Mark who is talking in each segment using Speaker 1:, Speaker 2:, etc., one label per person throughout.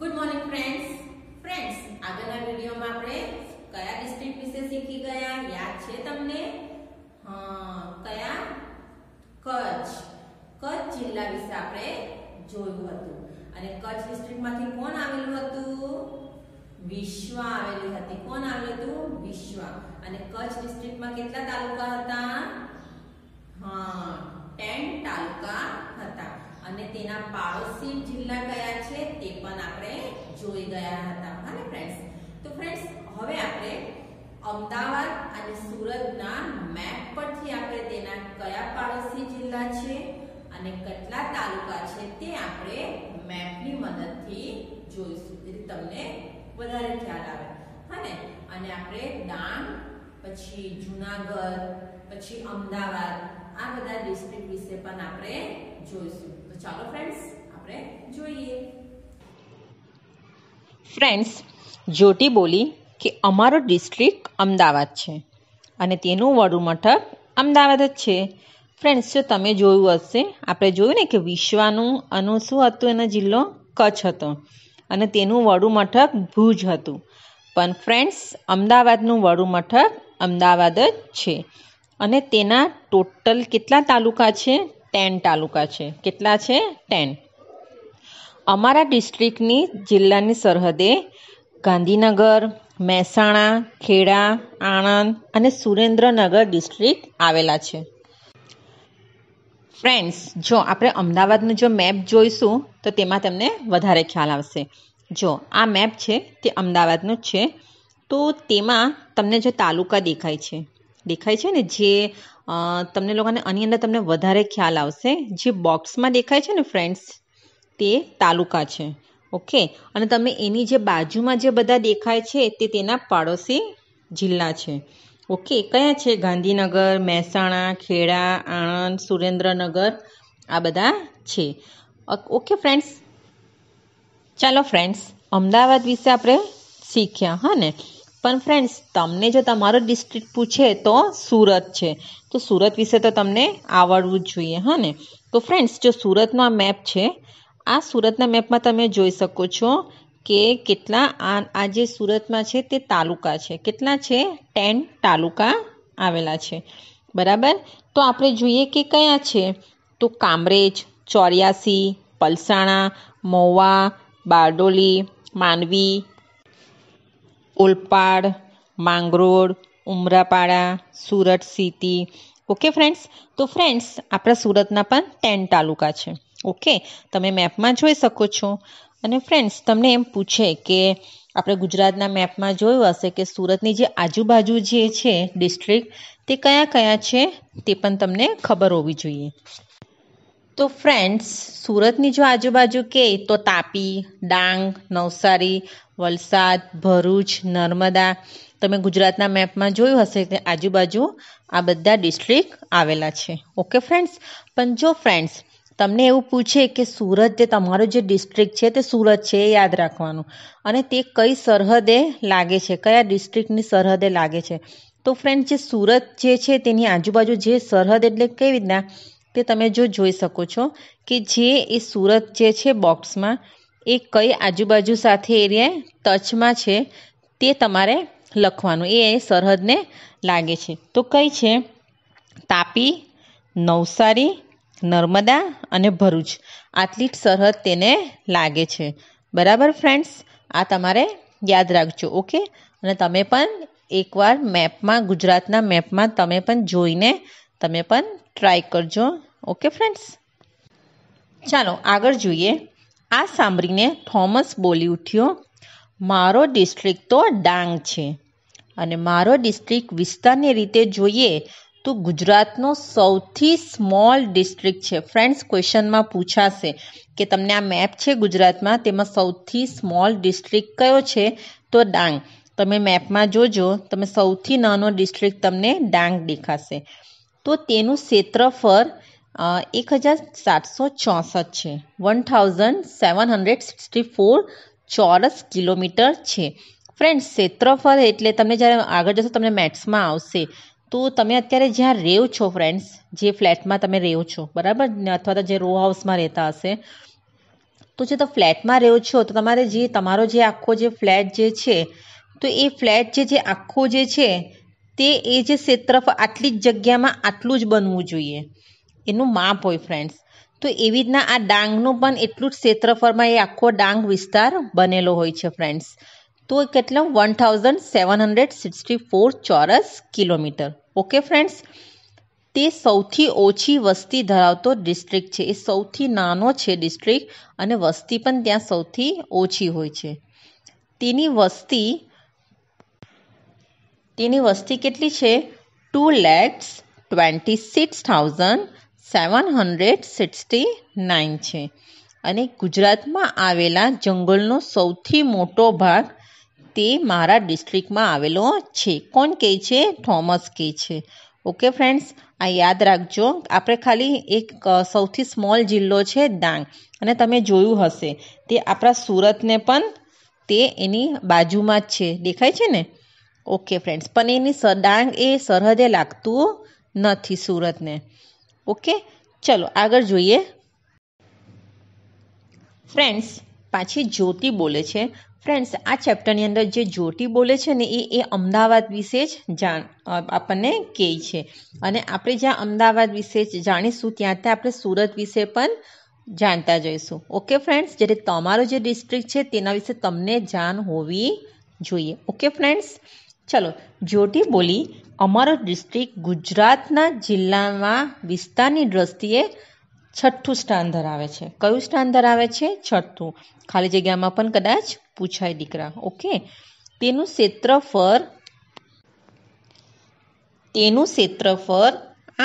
Speaker 1: good morning friends friends આગળના વિડીયોમાં આપણે કયા ડિસ્ટ્રિક્ટ વિશે શીખી ગયા યાદ છે તમને હા કયા કચ્છ
Speaker 2: કચ્છ જિલ્લા વિશે આપણે
Speaker 1: જોયું હતું અને કચ્છ ડિસ્ટ્રિક્ટમાંથી કોણ આવેલું હતું વિશ્વ આવેલી હતી કોણ આવેલું હતું વિશ્વ અને કચ્છ ડિસ્ટ્રિક્ટમાં કેટલા તાલુકા હતા હા ટેન તાલુકા હતા અને તેના પાડોશી જિલ્લા કયા છે તે પણ આપણે જોઈ ગયા હતા હા ફ્રેન્ડ્સ તો ફ્રેન્ડ્સ હવે આપણે અમદાવાદ અને સુરતના મેપ પરથી આપણે તેના કયા પાડોશી જિલ્લા છે અને કેટલા તાલુકા છે તે આપણે મેપની મદદથી જોઈશું જેથી તમને વધારે ખ્યાલ આવે હા અને આપણે ડાંગ પછી જુનાગઢ પછી અમદાવાદ આ બધા ડિસ્ટ્રિક્ટ વિશે પણ આપણે જોઈશું ચાલો ફ્રેન્ડ્સ આપણે જોઈએ ફ્રેન્ડ્સ જ્યોતિ બોલી કે અમારો ડિસ્ટ્રિક્ટ અમદાવાદ છે અને તેનું વડુ મથક અમદાવાદ જ છે ફ્રેન્ડ્સ જો તમે જોયું હશે આપણે જોયું ને કે વિશ્વાનું અનુ શું હતું એનો જિલ્લો કચ્છ હતો અને તેનું વડુ મથક ભુજ હતું પણ ફ્રેન્ડ્સ અમદાવાદનું વડુ મથક અમદાવાદ જ છે અને તેના ટોટલ કેટલા તાલુકા છે ટેન તાલુકા છે કેટલા છે ટેન અમારા ડિસ્ટ્રિક્ટની જિલ્લાની સરહદે ગાંધીનગર મહેસાણા ખેડા આણંદ અને સુરેન્દ્રનગર ડિસ્ટ્રિક્ટ આવેલા છે ફ્રેન્ડ્સ જો આપણે અમદાવાદનું જો મેપ જોઈશું તો તેમાં તમને વધારે ખ્યાલ આવશે જો આ મેપ છે તે અમદાવાદનો છે તો તેમાં તમને જો તાલુકા દેખાય છે દેખાય છે ને જે તમને લોકોને આની અંદર તમને વધારે ખ્યાલ આવશે જે બોક્સમાં દેખાય છે ને ફ્રેન્ડ્સ તે તાલુકા છે ઓકે અને તમે એની જે બાજુમાં જે બધા દેખાય છે તે તેના પાડોશી જિલ્લા છે ઓકે કયા છે ગાંધીનગર મહેસાણા ખેડા આણંદ સુરેન્દ્રનગર આ બધા છે ઓકે ફ્રેન્ડ્સ ચાલો ફ્રેન્ડ્સ અમદાવાદ વિશે આપણે શીખ્યા હા ને પણ ફ્રેન્ડ્સ તમને જો તમારો ડિસ્ટ્રિક્ટ પૂછે તો સુરત છે તો સુરત વિશે તો તમને આવડવું જ જોઈએ હા તો ફ્રેન્ડ્સ જો સુરતનો આ મેપ છે આ સુરતના મેપમાં તમે જોઈ શકો છો કે કેટલા આ આ જે સુરતમાં છે તે તાલુકા છે કેટલા છે ટેન તાલુકા આવેલા છે બરાબર તો આપણે જોઈએ કે કયા છે તો Kamrej Chorasi Palsana Mahuva Bardoli Mandvi Olpad Mangrol Umarpada Surat city okay friends તો ફ્રેન્ડ્સ આપણા સુરતના પણ ટેન તાલુકા છે ઓકે તમે મેપમાં જોઈ શકો છો અને ફ્રેન્ડ્સ તમને એમ પૂછે કે આપણે ગુજરાતના મેપમાં જોયું હશે કે સુરતની જે આજુબાજુ જે છે ડિસ્ટ્રિક્ટ તે કયા કયા છે તે પણ તમને ખબર હોવી જોઈએ તો ફ્રેન્ડ્સ સુરતની જો આજુબાજુ કે તો તાપી ડાંગ નવસારી વલસાડ ભરૂચ નર્મદા તમે ગુજરાતના મેપમાં જોયું હશે કે આજુબાજુ આ બધા ડિસ્ટ્રિક્ટ આવેલા છે ઓકે ફ્રેન્ડ્સ પણ જો ફ્રેન્ડ્સ તમને એવું પૂછે કે સુરત જે તમારો જે ડિસ્ટ્રિક્ટ છે તે સુરત છે એ યાદ રાખવાનું અને તે કઈ સરહદે લાગે છે કયા ડિસ્ટ્રિક્ટની સરહદે લાગે છે તો ફ્રેન્ડ જે સુરત જે છે તેની આજુબાજુ જે સરહદ એટલે કેવી રીતના તે તમે જો જોઈ શકો છો કે જે એ સુરત જે છે બોક્સમાં એ કઈ આજુબાજુ સાથે એરિયા ટચમાં છે તે તમારે લખવાનું એ સરહદને લાગે છે તો કઈ છે તાપી નવસારી નર્મદા અને ભરૂચ આટલી જ સરહદ તેને લાગે છે બરાબર ફ્રેન્ડ્સ આ તમારે યાદ રાખજો ઓકે અને તમે પણ એકવાર મેપમાં ગુજરાતના મેપમાં તમે પણ જોઈને તમે પણ ટ્રાય કરજો ઓકે ફ્રેન્ડ્સ ચાલો આગળ જોઈએ આ સાંભળીને થોમસ બોલી ઉઠ્યો મારો ડિસ્ટ્રિક્ટ તો ડાંગ છે અને મારો ડિસ્ટ્રિક્ટ વિસ્તારની રીતે જોઈએ તો ગુજરાતનો સૌથી સ્મોલ ડિસ્ટ્રિક્ટ છે ફ્રેન્ડ્સ ક્વેશ્ચનમાં પૂછાશે કે તમને આ મેપ છે ગુજરાતમાં તેમાં સૌથી સ્મોલ ડિસ્ટ્રિક્ટ કયો છે તો ડાંગ તમે મેપમાં જોજો તમે સૌથી નાનો ડિસ્ટ્રિક્ટ તમને ડાંગ દેખાશે તો તેનું ક્ષેત્રફળ એક હજાર સાતસો ચોસઠ છે one thousand seven hundred sixty four ચોરસ કિલોમીટર છે ફ્રેન્ડ્સ ક્ષેત્રફળ એટલે તમને જ્યારે આગળ જશો તમને મેથ્સમાં આવશે તો તમે અત્યારે જ્યાં રહેવ છો ફ્રેન્ડ્સ જે ફ્લેટમાં તમે રહેવ છો બરાબર અથવા તો જે રો હાઉસમાં રહેતા હશે તો જે તો ફ્લેટમાં રહેવ છો તો તમારે જે તમારો જે આખો જે ફ્લેટ જે છે તો એ ફ્લેટ જે જે આખો જે છે તે એ જે ક્ષેત્રફળ આટલી જ જગ્યામાં આટલું જ બનવું જોઈએ એનું માપ હોય ફ્રેન્ડ્સ તો એવી રીતના આ ડાંગનું પણ એટલું જ ક્ષેત્રફળમાં એ આખો ડાંગ વિસ્તાર બનેલો હોય છે ફ્રેન્ડ્સ તો કેટલા one thousand seven hundred sixty four ચોરસ કિલોમીટર ઓકે ફ્રેન્ડ્સ તે સૌથી ઓછી વસ્તી ધરાવતો ડિસ્ટ્રિક્ટ છે એ સૌથી નાનો છે ડિસ્ટ્રિક્ટ અને વસ્તી પણ ત્યાં સૌથી ઓછી હોય છે તેની વસ્તી તેની વસ્તી કેટલી છે two lakhs twenty six thousand seven hundred sixty nine છે અને ગુજરાતમાં આવેલા જંગલનો સૌથી મોટો ભાગ તે મારા ડિસ્ટ્રિક્ટમાં આવેલો છે કોણ કહે છે થોમસ કહે છે ઓકે ફ્રેન્ડ્સ આ યાદ રાખજો આપણે ખાલી એક સૌથી સ્મોલ જિલ્લો છે ડાંગ અને તમે જોયું હશે તે આપણા સુરતને પણ તે એની બાજુમાં જ છે દેખાય છે ને ઓકે ફ્રેન્ડ્સ પણ એની ડાંગ એ સરહદે લાગતું નથી સુરતને ઓકે ચલો આગળ જોઈએ ફ્રેન્ડ્સ પાછી જ્યોતિ બોલે છે ફ્રેન્ડ્સ આ ચેપ્ટરની અંદર જે જ્યોતિ બોલે છે ને એ એ અમદાવાદ વિશે જ જાણ આપણને કહે છે અને આપણે જ્યાં અમદાવાદ વિશે જ જાણીશું ત્યાં ત્યાં આપણે સુરત વિશે પણ જાણતા જઈશું ઓકે ફ્રેન્ડ્સ જ્યારે તમારો જે ડિસ્ટ્રિક્ટ છે તેના વિશે તમને જાણ હોવી જોઈએ ઓકે ફ્રેન્ડ્સ ચલો જ્યોતિ બોલી અમારો ડિસ્ટ્રિક્ટ ગુજરાતના જિલ્લામાં વિસ્તારની દ્રષ્ટિએ છઠ્ઠું સ્થાન ધરાવે છે કયું સ્થાન ધરાવે છે છઠ્ઠું ખાલી જગ્યામાં પણ કદાચ પૂછાય દીકરા ઓકે તેનું ક્ષેત્રફળ તેનું ક્ષેત્રફળ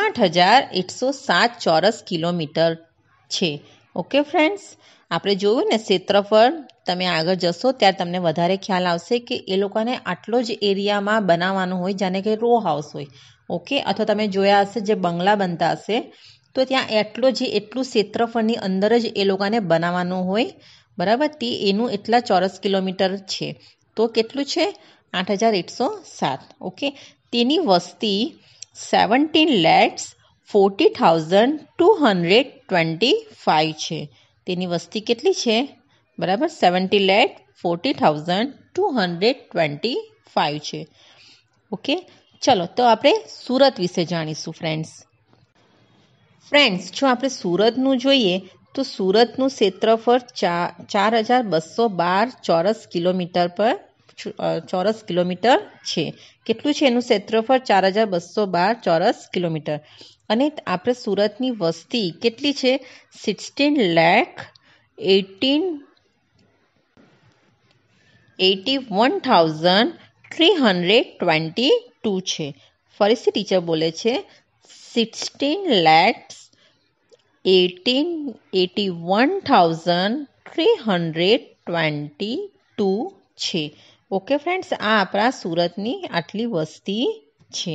Speaker 1: આઠ હજાર એકસો સાત ચોરસ કિલોમીટર છે ઓકે ફ્રેન્ડ્સ આપણે જોયું ને ક્ષેત્રફળ તમે આગળ જશો ત્યારે તમને વધારે ખ્યાલ આવશે કે એ લોકોને આટલો જ એરિયામાં બનાવવાનું હોય જાણે કે રો હાઉસ હોય ઓકે અથવા તમે જોયા હશે જે બંગલા બનતા હશે તો ત્યાં એટલો જે એટલું ક્ષેત્રફળની અંદર જ એ લોકોને બનાવવાનું હોય બરાબર તે એનું એટલા ચોરસ કિલોમીટર છે તો કેટલું છે આઠ હજાર એકસો સાત ઓકે તેની વસ્તી seventeen lakhs forty thousand two hundred twenty five છે તેની વસ્તી કેટલી છે બરાબર seventy lakh forty thousand two hundred twenty five છે ઓકે ચલો તો આપણે સુરત વિશે જાણીશું ફ્રેન્ડ્સ ફ્રેન્ડ્સ જો આપણે સુરતનું જોઈએ તો સુરતનું ક્ષેત્રફળ ચાર ચાર હજાર બસો બાર ચોરસ કિલોમીટર પર ચોરસ કિલોમીટર છે કેટલું છે એનું ક્ષેત્રફળ ચાર હજાર બસો બાર ચોરસ કિલોમીટર અને આપણે સુરતની વસ્તી કેટલી છે sixteen lakh eighteen eighty one thousand three hundred twenty two છે ફરીથી ટીચર બોલે છે sixteen lakhs eighteen eighty one thousand three hundred twenty two છે ઓકે ફ્રેન્ડ્સ આ આપણા સુરતની આટલી વસ્તી છે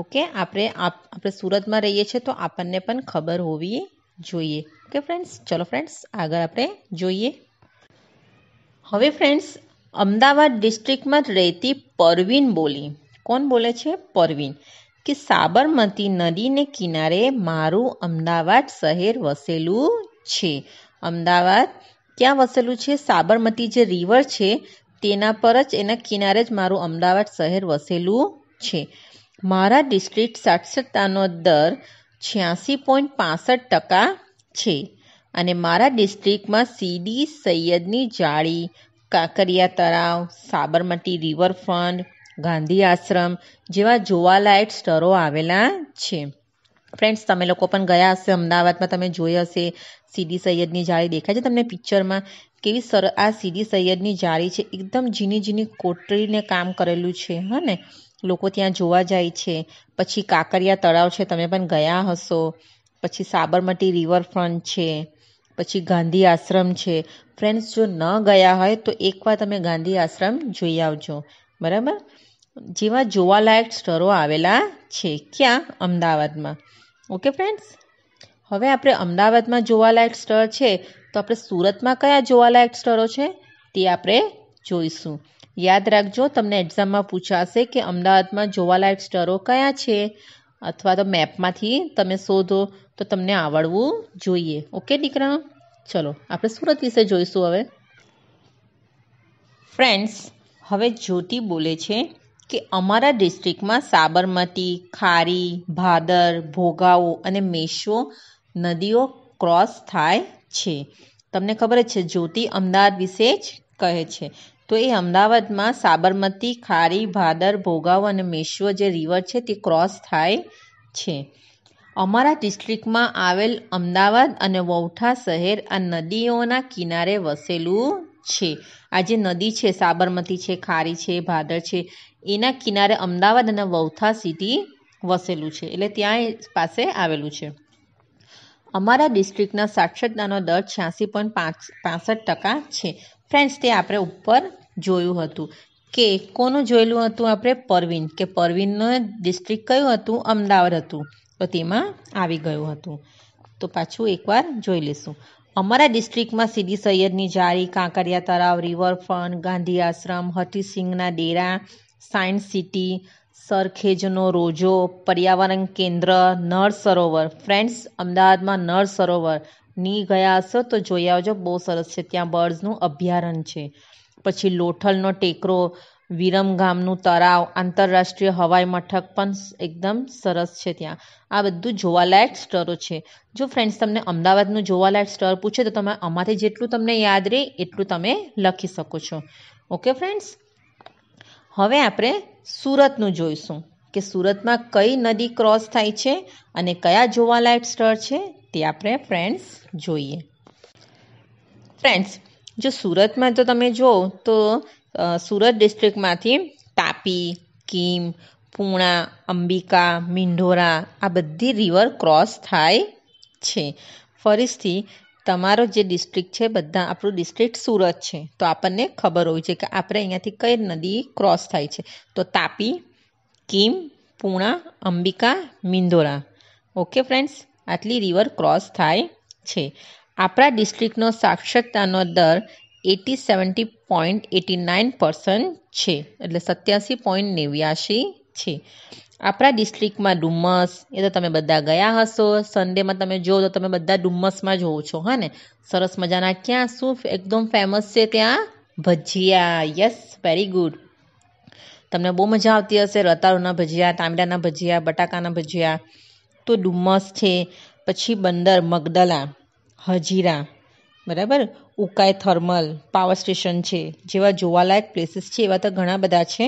Speaker 1: ઓકે આપણે આપણે સુરતમાં રહીએ છીએ તો આપણને પણ ખબર હોવી જોઈએ ઓકે ફ્રેન્ડ્સ ચલો ફ્રેન્ડ્સ આગળ આપણે જોઈએ હવે ફ્રેન્ડ્સ અમદાવાદ ડિસ્ટ્રિક્ટમાં રહેતી પરવીન બોલી કોણ બોલે છે પરવીન કે સાબરમતી નદીને કિનારે મારું અમદાવાદ શહેર વસેલું છે અમદાવાદ ક્યાં વસેલું છે સાબરમતી જે રિવર છે તેના પર જ એના કિનારે જ મારું અમદાવાદ શહેર વસેલું છે મારા ડિસ્ટ્રિક્ટ સાક્ષરતાનો દર છ્યાસી પોઈન્ટ પાંસઠ ટકા છે અને મારા ડિસ્ટ્રિક્ટમાં સીડી સૈયદની જાળી કાંકરિયા તળાવ સાબરમતી રિવરફ્રન્ટ ગાંધી આશ્રમ જેવા જોવાલાયક સ્થળો આવેલા છે ફ્રેન્ડ્સ તમે લોકો પણ ગયા હશે અમદાવાદમાં તમે જોઈ હશે સીડી સૈયદની જાળી દેખાય છે તમને પિક્ચરમાં કેવી સર આ સીડી સૈયદની જાળી છે એકદમ ઝીણી ઝીણી કોટરીને કામ કરેલું છે હા ને લોકો ત્યાં જોવા જાય છે પછી કાંકરિયા તળાવ છે તમે પણ ગયા હશો પછી સાબરમતી રિવરફ્રન્ટ છે પછી ગાંધી આશ્રમ છે ફ્રેન્ડ્સ જો ન ગયા હોય તો એકવાર તમે ગાંધી આશ્રમ જોઈ આવજો બરાબર જેવા જોવાલાયક સ્થળો આવેલા છે ક્યાં અમદાવાદમાં ઓકે ફ્રેન્ડ્સ હવે આપણે અમદાવાદમાં જોવાલાયક સ્થળ છે તો આપણે સુરતમાં કયા જોવાલાયક સ્થળો છે તે આપણે જોઈશું યાદ રાખજો તમને એક્ઝામમાં પૂછાશે કે અમદાવાદમાં જોવાલાયક સ્ટરો કયા છે અથવા તો મેપમાંથી તમે શોધો તો તમને આવડવું જોઈએ ઓકે દીકરા ચલો આપણે સુરત વિશે જોઈશું હવે ફ્રેન્ડ્સ હવે જ્યોતિ બોલે છે કે અમારા ડિસ્ટ્રિક્ટમાં સાબરમતી ખારી ભાદર ભોગાવો અને મેશો નદીઓ ક્રોસ થાય છે તમને ખબર જ છે જ્યોતિ અમદાવાદ વિશે જ કહે છે તો એ અમદાવાદમાં સાબરમતી ખારી ભાદર ભોગાવ અને મેશ્વો જે રિવર છે તે ક્રોસ થાય છે અમારા ડિસ્ટ્રિક્ટમાં આવેલ અમદાવાદ અને વૌઠા શહેર આ નદીઓના કિનારે વસેલું છે આ જે નદી છે સાબરમતી છે ખારી છે ભાદર છે એના કિનારે અમદાવાદ અને વૌથા સિટી વસેલું છે એટલે ત્યાં પાસે આવેલું છે અમારા ડિસ્ટ્રિક્ટના સાક્ષરતાનો દર છ્યાસી પોઈન્ટ પાંચ ટકા છે ફ્રેન્ડ્સ તે આપણે ઉપર જોયું હતું કે કોનું જોયેલું હતું આપણે પરવીન કે પરવીનનું ડિસ્ટ્રિક્ટ કયું હતું અમદાવાદ હતું તો તેમાં આવી ગયું હતું તો પાછું એકવાર જોઈ લઈશું અમારા ડિસ્ટ્રિક્ટમાં સીદી સૈયદની જાળી કાંકરિયા તળાવ રિવરફ્રન્ટ ગાંધી આશ્રમ હટીસિંહના ડેરા સાયન્સ સિટી સરખેજનો રોજો પર્યાવરણ કેન્દ્ર નળ સરોવર ફ્રેન્ડ્સ અમદાવાદમાં નળ સરોવર ની ગયા હશો તો જોઈ આવજો બહુ સરસ છે ત્યાં બર્ડ્સનું અભયારણ્ય છે પછી લોથલનો ટેકરો વિરમગામનું તળાવ આંતરરાષ્ટ્રીય હવાઈ મથક પણ એકદમ સરસ છે ત્યાં આ બધું જોવાલાયક સ્થળો છે જો ફ્રેન્ડ્સ તમને અમદાવાદનું જોવાલાયક સ્થળ પૂછે તો તમે આમાંથી જેટલું તમને યાદ રહે એટલું તમે લખી શકો છો ઓકે ફ્રેન્ડ્સ હવે આપણે સુરતનું જોઈશું કે સુરતમાં કઈ નદી ક્રોસ થાય છે અને કયા જોવાલાયક સ્થળ છે તે આપણે ફ્રેન્ડ્સ જોઈએ ફ્રેન્ડ્સ જો સુરતમાં જો તમે જુઓ તો સુરત ડિસ્ટ્રિક્ટમાંથી તાપી કીમ પૂણા અંબિકા મિંઢોરા આ બધી રિવર ક્રોસ થાય છે ફરીથી તમારો જે ડિસ્ટ્રિક્ટ છે બધા આપણું ડિસ્ટ્રિક્ટ સુરત છે તો આપણને ખબર હોય છે કે આપણે અહીંયાથી કઈ નદી ક્રોસ થાય છે તો તાપી કીમ પૂણા અંબિકા મિંદોરા ઓકે ફ્રેન્ડ્સ આટલી રિવર ક્રોસ થાય છે આપણા ડિસ્ટ્રિક્ટનો સાક્ષરતાનો દર eighty seventy point eighty nine percent છે એટલે સત્યાસી પોઈન્ટ નેવ્યાસી છે આપણા ડિસ્ટ્રિક્ટમાં ડુમ્મસ એ તો તમે બધા ગયા હશો સન્ડેમાં તમે જોવો તો તમે બધા ડુમ્મસમાં જોવો છો હા ને સરસ મજાના ક્યાં શું એકદમ ફેમસ છે ત્યાં ભજીયા યસ વેરી ગુડ તમને બહુ મજા આવતી હશે રતાળુના ભજીયા તાંબડાના ભજીયા બટાકાના ભજીયા તો ડુમ્મસ છે પછી બંદર મગદલા હજીરા બરાબર ઉકાઈ થર્મલ પાવર સ્ટેશન છે જેવા જોવાલાયક પ્લેસીસ છે એવા તો ઘણા બધા છે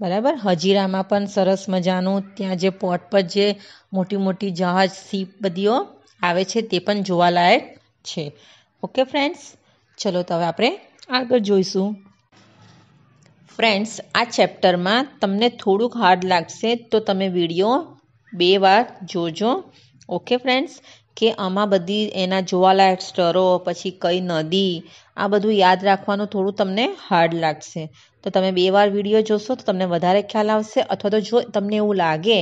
Speaker 1: બરાબર હજીરામાં પણ સરસ મજાનું ત્યાં જે પોર્ટ પર જે મોટી મોટી જહાજ સીપ બધીઓ આવે છે તે પણ જોવાલાયક છે ઓકે ફ્રેન્ડ્સ ચલો તો હવે આપણે આગળ જોઈશું ફ્રેન્ડ્સ આ ચેપ્ટરમાં તમને થોડુંક હાર્ડ લાગશે તો તમે વિડીયો બે વાર જોજો ઓકે ફ્રેન્ડ્સ કે આમાં બધી એના જોવાલાયક સ્થળો પછી કઈ નદી આ બધું યાદ રાખવાનું થોડું તમને હાર્ડ લાગશે તો તમે બે વાર વિડીયો જોશો તો તમને વધારે ખ્યાલ આવશે અથવા તો જો તમને એવું લાગે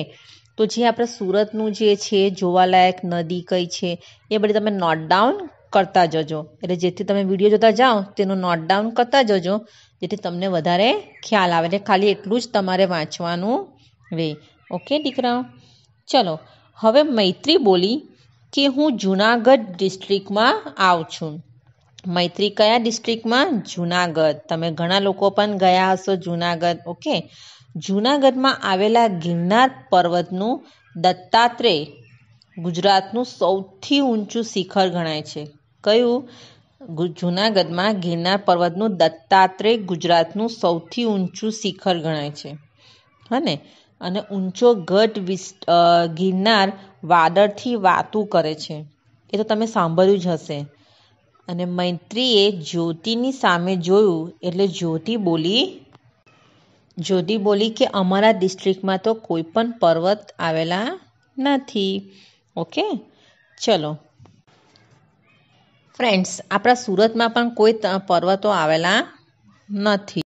Speaker 1: તો જે આપણે સુરતનું જે છે જોવાલાયક નદી કઈ છે એ બધી તમે નોટ ડાઉન કરતા જજો એટલે જેથી તમે વિડીયો જોતા જાઓ તેનું નોટ ડાઉન કરતા જજો જેથી તમને વધારે ખ્યાલ આવે એટલે ખાલી એટલું જ તમારે વાંચવાનું રહે ઓકે દીકરા ચલો હવે મૈત્રી બોલી કે હું જુનાગઢ ડિસ્ટ્રિક્ટમાં આવું છું મૈત્રી કયા ડિસ્ટ્રિક્ટમાં જુનાગઢ તમે ઘણા લોકો પણ ગયા હશો જુનાગઢ ઓકે જુનાગઢમાં આવેલા ગિરનાર પર્વતનું દત્તાત્રેય ગુજરાતનું સૌથી ઊંચું શિખર ગણાય છે કયું જુનાગઢમાં ગિરનાર પર્વતનું દત્તાત્રેય ગુજરાતનું સૌથી ઊંચું શિખર ગણાય છે હને અને ઊંચો ગઢ ગિરનાર વાદળથી વાતું કરે છે એ તો તમે સાંભળ્યું જ હશે અને મૈત્રીએ જ્યોતિની સામે જોયું એટલે જ્યોતિ બોલી જ્યોતિ બોલી કે અમારા ડિસ્ટ્રિક્ટમાં તો કોઈ પણ પર્વત આવેલા નથી ઓકે ચલો ફ્રેન્ડ્સ આપણા સુરતમાં પણ કોઈ પર્વતો આવેલા નથી